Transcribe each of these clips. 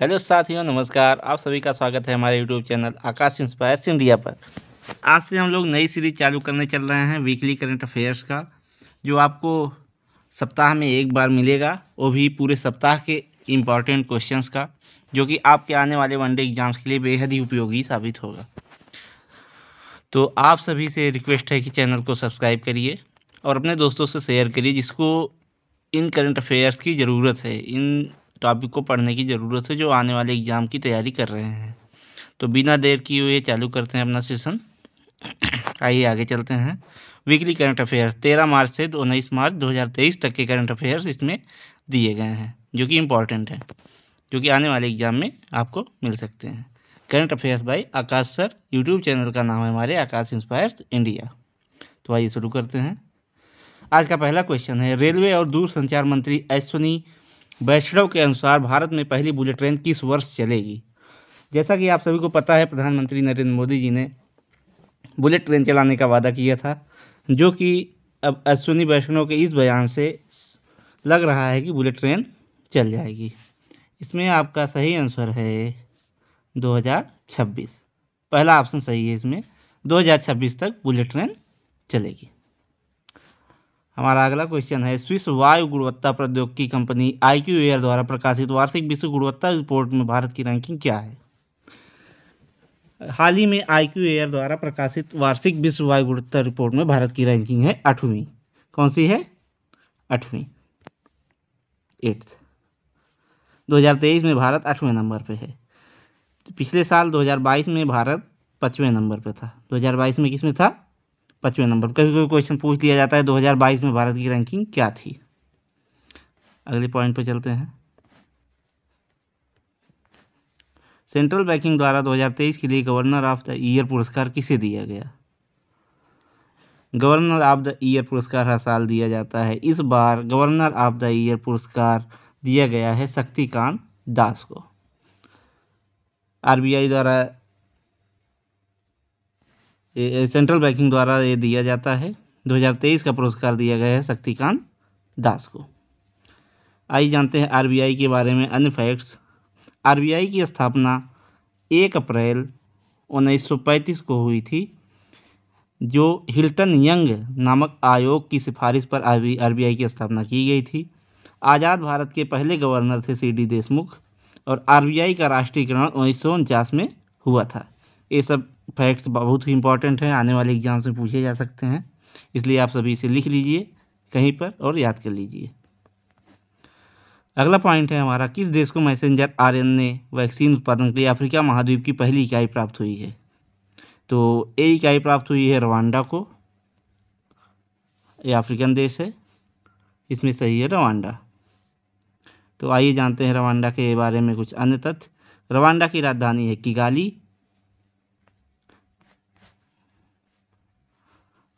hello साथियों नमस्कार आप सभी का स्वागत है हमारे YouTube channel Akash inspires India पर आज से हम लोग नई सीरीज चालू करने चल रहे हैं वीकली करंट अफेयर्स का जो आपको सप्ताह में एक बार मिलेगा वो भी पूरे सप्ताह के इम्पॉर्टेंट क्वेश्चंस का जो कि आपके आने वाले वनडे एग्जाम्स के लिए बेहद ही उपयोगी साबित होगा तो आप सभी से रिक्वेस्ट है कि चैनल को सब्सक्राइब करिए और अपने दोस्तों से शेयर करिए जिसको इन करंट अफेयर्स की ज़रूरत है इन टॉपिक को पढ़ने की ज़रूरत है जो आने वाले एग्ज़ाम की तैयारी कर रहे हैं तो बिना देर किए हुए चालू करते हैं अपना सेशन आइए आगे चलते हैं वीकली करंट अफेयर्स तेरह मार्च से उन्नीस मार्च दो तक के करंट अफेयर्स इसमें दिए गए हैं जो कि इम्पॉर्टेंट है जो कि आने वाले एग्जाम में आपको मिल सकते हैं current affairs by Aakash sir YouTube channel का नाम है हमारे आकाश इंस्पायर्स इंडिया तो आइए शुरू करते हैं आज का पहला क्वेश्चन है रेलवे और दूरसंचार मंत्री अश्विनी वैष्णव के अनुसार भारत में पहली बुलेट ट्रेन किस वर्ष चलेगी जैसा कि आप सभी को पता है प्रधानमंत्री नरेंद्र मोदी जी ने बुलेट ट्रेन चलाने का वादा किया था जो कि अब अश्विनी वैष्णव के इस बयान से लग रहा है कि बुलेट ट्रेन चल जाएगी इसमें आपका सही आंसर है 2026 पहला ऑप्शन सही है इसमें 2026 तक बुलेट ट्रेन चलेगी हमारा अगला क्वेश्चन है स्विस वायु गुणवत्ता प्रौद्योगिकी कंपनी आई क्यू एयर द्वारा प्रकाशित वार्षिक विश्व गुणवत्ता रिपोर्ट में भारत की रैंकिंग क्या है हाल ही में आई क्यू एयर द्वारा प्रकाशित वार्षिक विश्व वायु गुणवत्ता रिपोर्ट में भारत की रैंकिंग है आठवीं कौन सी है आठवीं एट्थ तेईस में भारत आठवें नंबर पर है पिछले साल बाईस में भारत पचवें नंबर पर था बाईस में किस में था पाँचवें नंबर कभी कभी क्वेश्चन पूछ लिया जाता है 2022 में भारत की रैंकिंग क्या थी अगले पॉइंट पर चलते हैं सेंट्रल बैंकिंग द्वारा 2023 के लिए गवर्नर ऑफ द ईयर पुरस्कार किसे दिया गया गवर्नर ऑफ द ईयर पुरस्कार हर साल दिया जाता है इस बार गवर्नर ऑफ द ईयर पुरस्कार दिया गया है शक्तिकांत दास को आरबीआई द्वारा सेंट्रल बैंकिंग द्वारा ये दिया जाता है 2023 का पुरस्कार दिया गया है शक्तिकांत दास को आइए जानते हैं आरबीआई के बारे में अन्य फैक्ट्स आरबीआई की स्थापना एक अप्रैल 1935 को हुई थी जो हिल्टन यंग नामक आयोग की सिफारिश पर आरबीआई की स्थापना की गई थी आज़ाद भारत के पहले गवर्नर थे डी देशमुख और आरबीआई का राष्ट्रीयकरण उन्नीस में हुआ था ये सब फैक्ट्स बहुत ही इंपॉर्टेंट हैं आने वाले एग्जाम से पूछे जा सकते हैं इसलिए आप सभी इसे लिख लीजिए कहीं पर और याद कर लीजिए अगला पॉइंट है हमारा किस देश को मैसेंजर ए वैक्सीन उत्पादन के लिए अफ्रीका महाद्वीप की पहली इकाई प्राप्त हुई है तो ए इकाई प्राप्त हुई है रवांडा को ये अफ्रीकन देश है इसमें सही है रवांडा तो आइए जानते हैं रवांडा के बारे में कुछ अन्य तथ्य रवांडा की राजधानी है किगाली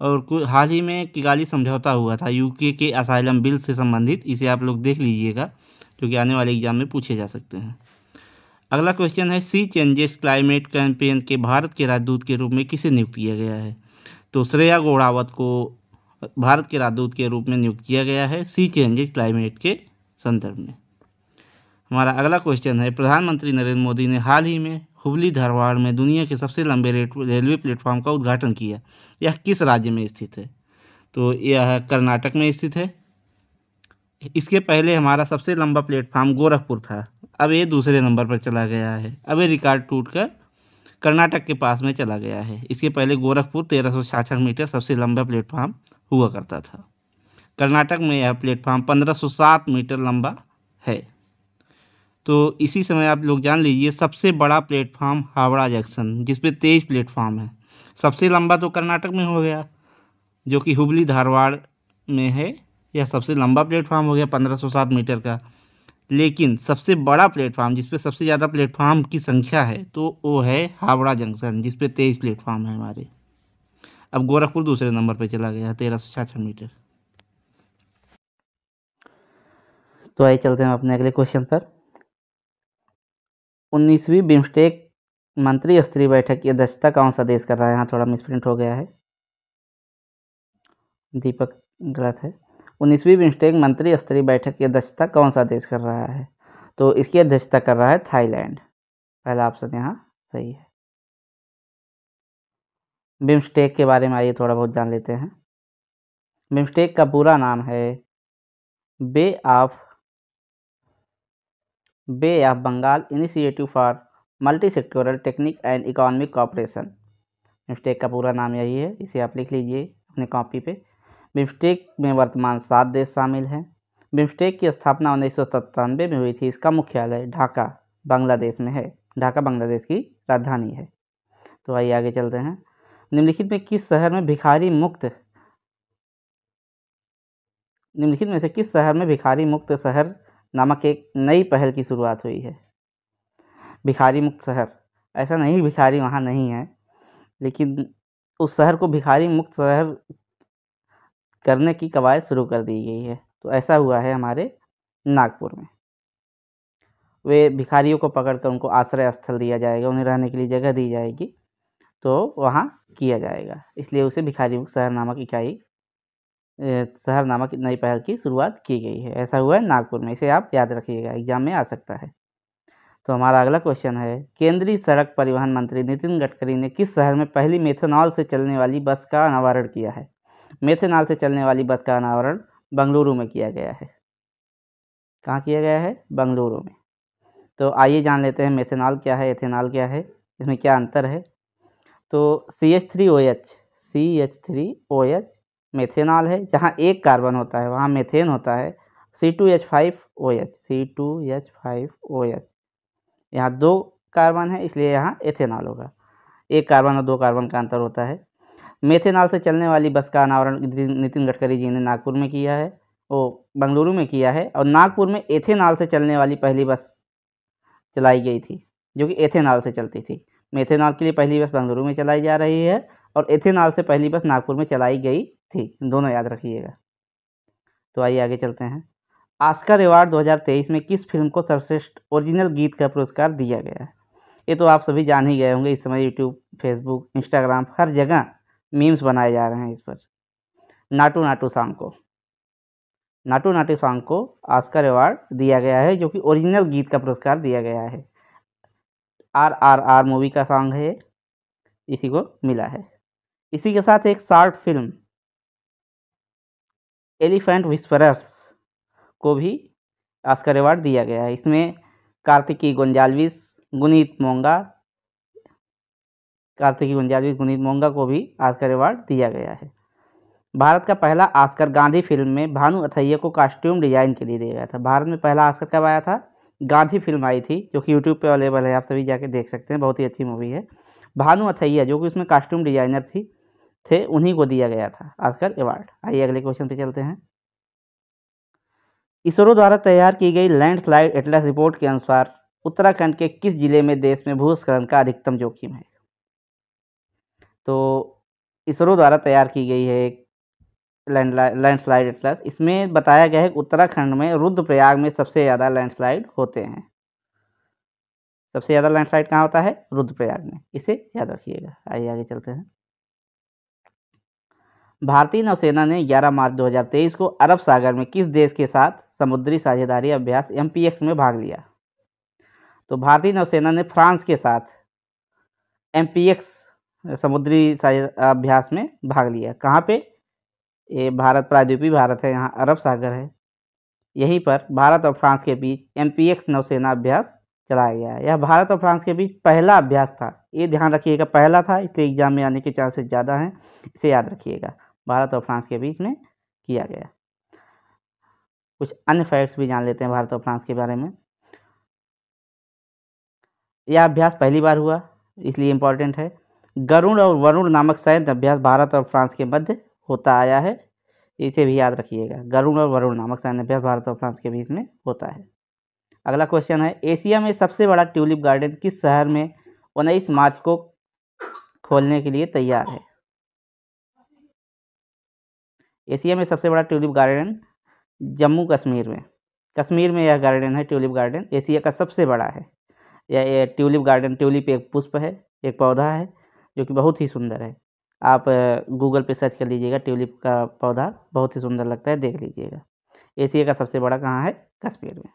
और हाल ही में किगाली समझौता हुआ था यूके के असाइलम बिल से संबंधित इसे आप लोग देख लीजिएगा जो कि आने वाले एग्जाम में पूछे जा सकते हैं अगला क्वेश्चन है सी चेंजेस क्लाइमेट कैंपेन के भारत के राजदूत के रूप में किसे नियुक्त किया गया है तो श्रेया गोड़ावत को भारत के राजदूत के रूप में नियुक्त किया गया है सी चेंजेस क्लाइमेट के संदर्भ में हमारा अगला क्वेश्चन है प्रधानमंत्री नरेंद्र मोदी ने हाल ही में हुबली धारवाड़ में दुनिया के सबसे लंबे रेलवे प्लेटफॉर्म का उद्घाटन किया यह किस राज्य में स्थित है तो यह कर्नाटक में स्थित है इसके पहले हमारा सबसे लंबा प्लेटफॉर्म गोरखपुर था अब ये दूसरे नंबर पर चला गया है अब ये रिकॉर्ड टूट कर कर्नाटक के पास में चला गया है इसके पहले गोरखपुर तेरह मीटर सबसे लंबा प्लेटफॉर्म हुआ करता था कर्नाटक में यह प्लेटफॉर्म 1507 मीटर लंबा है तो इसी समय आप लोग जान लीजिए सबसे बड़ा प्लेटफार्म हावड़ा जंक्शन जिसपे तेईस प्लेटफार्म है सबसे लंबा तो कर्नाटक में हो गया जो कि हुबली धारवाड़ में है यह सबसे लंबा प्लेटफार्म हो गया पंद्रह सौ सात मीटर का लेकिन सबसे बड़ा प्लेटफार्म जिसपे सबसे ज़्यादा प्लेटफार्म की संख्या है तो वो है हावड़ा जंक्शन जिसपे तेईस प्लेटफार्म है हमारे अब गोरखपुर दूसरे नंबर पर चला गया तेरह सौ छाछ मीटर तो आइए चलते हैं अपने अगले क्वेश्चन पर उन्नीसवीं बिम्स्टेक मंत्री स्तरीय बैठक की अध्यक्षता कौन सा देश कर रहा है यहाँ थोड़ा मिसप्रिंट हो गया है दीपक गलत है उन्नीसवीं बिम्स्टेक मंत्री स्तरीय बैठक की अध्यक्षता कौन सा देश कर रहा है तो इसकी अध्यक्षता कर रहा है थाईलैंड पहला ऑप्शन यहाँ सही है बिम्स्टेक के बारे में आइए थोड़ा बहुत जान लेते हैं बिम्स्टेक का पूरा नाम है bay of bay of Bengal initiative for multi sectoral technique and economic cooperation BIMSTEC का पूरा नाम यही है इसे आप लिख लीजिए अपने कॉपी पे बिफ्टेक में वर्तमान सात देश शामिल हैं बिमस्टेक की स्थापना उन्नीस में हुई थी इसका मुख्यालय ढाका बांग्लादेश में है ढाका बांग्लादेश की राजधानी है तो आइए आगे चलते हैं निम्नलिखित में किस शहर में भिखारी मुक्त निम्नलिखित में से किस शहर में भिखारी मुक्त शहर नामक एक नई पहल की शुरुआत हुई है भिखारी मुक्त शहर ऐसा नहीं भिखारी वहाँ नहीं है लेकिन उस शहर को भिखारी मुक्त शहर करने की कवायद शुरू कर दी गई है तो ऐसा हुआ है हमारे नागपुर में वे भिखारियों को पकड़कर उनको आश्रय स्थल दिया जाएगा उन्हें रहने के लिए जगह दी जाएगी तो वहाँ किया जाएगा इसलिए उसे भिखारी मुक्त शहर नामक इकाई शहर नामक नई पहल की शुरुआत की गई है ऐसा हुआ है नागपुर में इसे आप याद रखिएगा एग्जाम में आ सकता है तो हमारा अगला क्वेश्चन है केंद्रीय सड़क परिवहन मंत्री नितिन गडकरी ने किस शहर में पहली मेथेनॉल से चलने वाली बस का अनावरण किया है मेथेनॉल से चलने वाली बस का अनावरण बंगलुरु में किया गया है कहाँ किया गया है बंगलुरु में तो आइए जान लेते हैं मेथेनॉल क्या है एथेनॉल क्या है इसमें क्या अंतर है तो C H three O H C H three O H methanol है जहाँ एक कार्बन होता है वहाँ मेथेन होता है C two H five O H C two H five O H यहाँ दो कार्बन है इसलिए यहाँ एथेनॉल होगा एक कार्बन और दो कार्बन का अंतर होता है मेथेनॉल से चलने वाली बस का अनावरण नितिन गडकरी जी ने नागपुर में किया है वो बंगलुरु में किया है और नागपुर में एथेनॉल से चलने वाली पहली बस चलाई गई थी जो कि एथेनॉल से चलती थी मेथेनॉल के लिए पहली बस बंगलुरु में चलाई जा रही है और एथेनॉल से पहली बस नागपुर में चलाई गई थी दोनों याद रखिएगा तो आइए आगे चलते हैं आस्कर अवार्ड 2023 में किस फिल्म को सर्वश्रेष्ठ ओरिजिनल गीत का पुरस्कार दिया गया है ये तो आप सभी जान ही गए होंगे इस समय यूट्यूब फेसबुक इंस्टाग्राम हर जगह मीम्स बनाए जा रहे हैं इस पर नाटू नाटू सॉन्ग को नाटू नाटू सॉन्ग को आस्कर अवार्ड दिया गया है जो कि ओरिजिनल गीत का पुरस्कार दिया गया है आर आर आर मूवी का सॉन्ग है इसी को मिला है इसी के साथ एक शॉर्ट फिल्म एलिफेंट विस्परर्स को भी ऑस्कर अवार्ड दिया गया है इसमें कार्तिकी गुंजालविस गुनीत मोंगा कार्तिकी गुंजालविस गुनीत मोंगा को भी ऑस्कर अवार्ड दिया गया है भारत का पहला ऑस्कर गांधी फिल्म में भानु अथैया को कॉस्ट्यूम डिजाइन के लिए दिया गया था भारत में पहला ऑस्कर कब आया था गांधी फिल्म आई थी जो कि यूट्यूब पर अवेलेबल है आप सभी जाके देख सकते हैं बहुत ही अच्छी मूवी है भानु अथैया जो कि उसमें कास्ट्यूम डिजाइनर थी थे उन्हीं को दिया गया था आस्कर अवार्ड आइए अगले क्वेश्चन पे चलते हैं इसरो द्वारा तैयार की गई लैंडस्लाइड एटलस रिपोर्ट के अनुसार उत्तराखंड के किस जिले में देश में भूस्खलन का अधिकतम जोखिम है तो इसरो द्वारा तैयार की गई है एक लैंडस्लाइड एटलस इसमें बताया गया है कि उत्तराखंड में रुद्रप्रयाग में सबसे ज़्यादा लैंडस्लाइड होते हैं सबसे ज़्यादा लैंडस्लाइड कहाँ होता है रुद्रप्रयाग में इसे याद रखिएगा आइए आगे चलते हैं भारतीय नौसेना ने 11 मार्च 2023 को अरब सागर में किस देश के साथ समुद्री साझेदारी अभ्यास एम में भाग लिया तो भारतीय नौसेना ने फ्रांस के साथ एम समुद्री अभ्यास में भाग लिया कहाँ पे ये भारत प्रायद्वीपी भारत है यहाँ अरब सागर है यहीं पर भारत और फ्रांस के बीच एम नौसेना अभ्यास चलाया गया यह भारत और फ्रांस के बीच पहला अभ्यास था ये ध्यान रखिएगा पहला था इसलिए एग्जाम में आने के चांसेस ज़्यादा हैं इसे याद रखिएगा भारत और फ्रांस के बीच में किया गया कुछ अन्य फैक्ट्स भी जान लेते हैं भारत और फ्रांस के बारे में यह अभ्यास पहली बार हुआ इसलिए इम्पोर्टेंट है गरुण और वरुण नामक सैन्य अभ्यास भारत और फ्रांस के मध्य होता आया है इसे भी याद रखिएगा गरुण और वरुण नामक सैन्य अभ्यास भारत और फ्रांस के बीच में होता है अगला क्वेश्चन है एशिया में सबसे बड़ा ट्यूलिप गार्डन किस शहर में उन्नीस मार्च को खोलने के लिए तैयार है एशिया में सबसे बड़ा ट्यूलिप गार्डन जम्मू कश्मीर में कश्मीर में यह गार्डन है ट्यूलिप गार्डन एशिया का सबसे बड़ा है यह ट्यूलिप गार्डन ट्यूलिप एक पुष्प है एक पौधा है जो कि बहुत ही सुंदर है आप गूगल पे सर्च कर लीजिएगा ट्यूलिप का पौधा बहुत ही सुंदर लगता है देख लीजिएगा एशिया का सबसे बड़ा कहाँ है कश्मीर में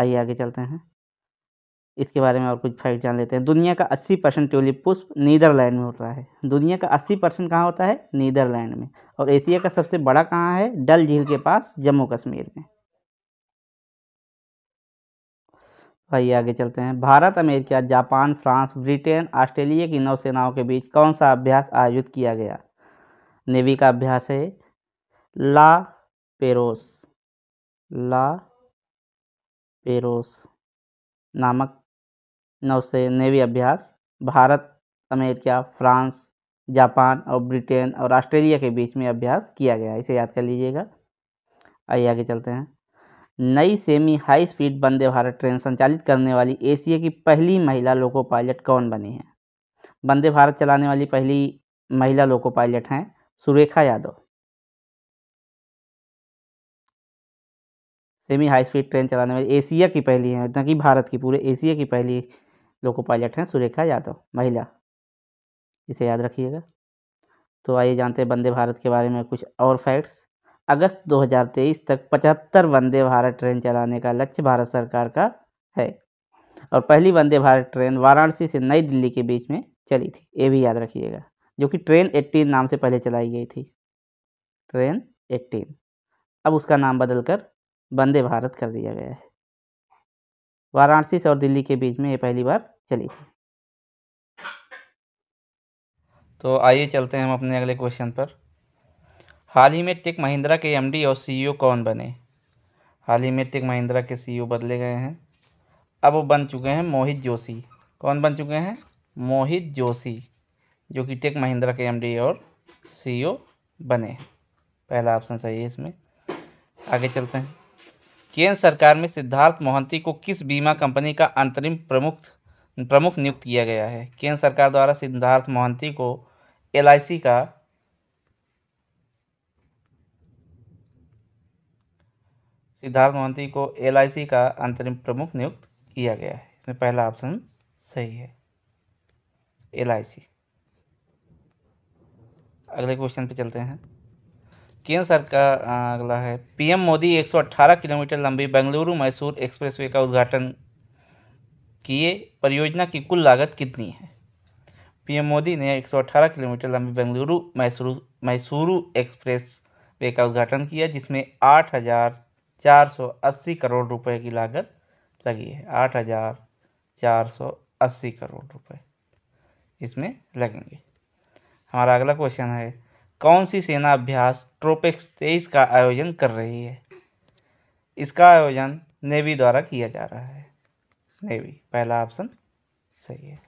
आइए आगे चलते हैं इसके बारे में और कुछ फैक्ट जान लेते हैं दुनिया का अस्सी परसेंट ट्यूलिप पुष्प नीदरलैंड में होता है दुनिया का अस्सी परसेंट कहाँ होता है नीदरलैंड में और एशिया का सबसे बड़ा कहाँ है डल झील के पास जम्मू कश्मीर में भाई आगे चलते हैं Bharat America Japan France Britain Australia की नौसेनाओं के बीच कौन सा अभ्यास आयोजित किया गया नेवी का अभ्यास है ला पेरोस ला पेरोस नामक नौसे नेवी अभ्यास भारत अमेरिका फ्रांस जापान और ब्रिटेन और ऑस्ट्रेलिया के बीच में अभ्यास किया गया इसे याद कर लीजिएगा आइए आगे चलते हैं नई semi high speed Vande Bharat train संचालित करने वाली एशिया की पहली महिला लोको पायलट कौन बनी है वंदे भारत चलाने वाली पहली महिला लोको पायलट हैं Surekha Yadav semi high speed train चलाने वाली एशिया की पहली है न कि भारत की पूरे एशिया की पहली लोको पायलट हैं सुरेखा यादव महिला इसे याद रखिएगा तो आइए जानते हैं वंदे भारत के बारे में कुछ और फैक्ट्स अगस्त 2023 तक 75 वंदे भारत ट्रेन चलाने का लक्ष्य भारत सरकार का है और पहली वंदे भारत ट्रेन वाराणसी से नई दिल्ली के बीच में चली थी ये भी याद रखिएगा जो कि ट्रेन 18 नाम से पहले चलाई गई थी ट्रेन 18 अब उसका नाम बदलकर वंदे भारत कर दिया गया है वाराणसी से और दिल्ली के बीच में ये पहली बार चली थी तो आइए चलते हैं हम अपने अगले क्वेश्चन पर हाल ही में टेक महिंद्रा के एमडी और सीईओ e कौन बने हाल ही में टेक महिंद्रा के सीईओ e बदले गए हैं अब वो बन चुके हैं मोहित जोशी कौन बन चुके हैं मोहित जोशी जो कि टेक महिंद्रा के एमडी और सीईओ e बने पहला ऑप्शन सही है इसमें आगे चलते हैं केंद्र सरकार में सिद्धार्थ मोहंती को किस बीमा कंपनी का अंतरिम प्रमुख प्रमुख नियुक्त किया गया है केंद्र सरकार द्वारा सिद्धार्थ मोहंती को एल का सिद्धार्थ मोहंती को एल का अंतरिम प्रमुख नियुक्त किया गया है इसमें पहला ऑप्शन सही है एल अगले क्वेश्चन पे चलते हैं केंद्र सरकार अगला है पीएम मोदी 118 किलोमीटर लंबी बेंगलुरु मैसूर एक्सप्रेसवे का उद्घाटन किए परियोजना की कुल लागत कितनी है पीएम मोदी ने 118 किलोमीटर लंबी बेंगलुरु मैसूरू मैसूरू एक्सप्रेस वे का उद्घाटन किया जिसमें आठ हज़ार चार सौ अस्सी करोड़ रुपए की लागत लगी है आठ हज़ार चार सौ अस्सी करोड़ रुपए इसमें लगेंगे हमारा अगला क्वेश्चन है कौन सी सेना अभ्यास ट्रोपेक्स तेईस का आयोजन कर रही है इसका आयोजन नेवी द्वारा किया जा रहा है नेवी पहला ऑप्शन सही है